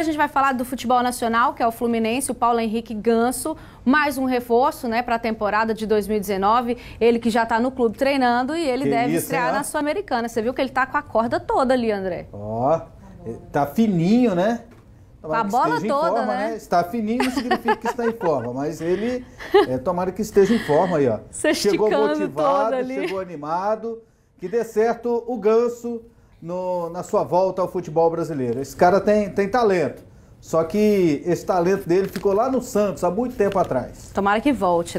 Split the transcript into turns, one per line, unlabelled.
Agora a gente vai falar do futebol nacional, que é o Fluminense, o Paulo Henrique Ganso, mais um reforço né, para a temporada de 2019. Ele que já está no clube treinando e ele que deve isso, estrear hein, na Sul-Americana. Você viu que ele está com a corda toda ali, André.
Ó, oh, tá fininho, né?
Tomara a tá bola toda, forma, né? né?
Está fininho não significa que está em forma, mas ele, é,
tomara que esteja em forma aí, ó. Você chegou motivado, chegou animado. Que dê certo o ganso no, na sua volta ao futebol brasileiro. Esse cara tem, tem talento. Só que esse talento dele ficou lá no Santos há muito tempo atrás.
Tomara que volte, né?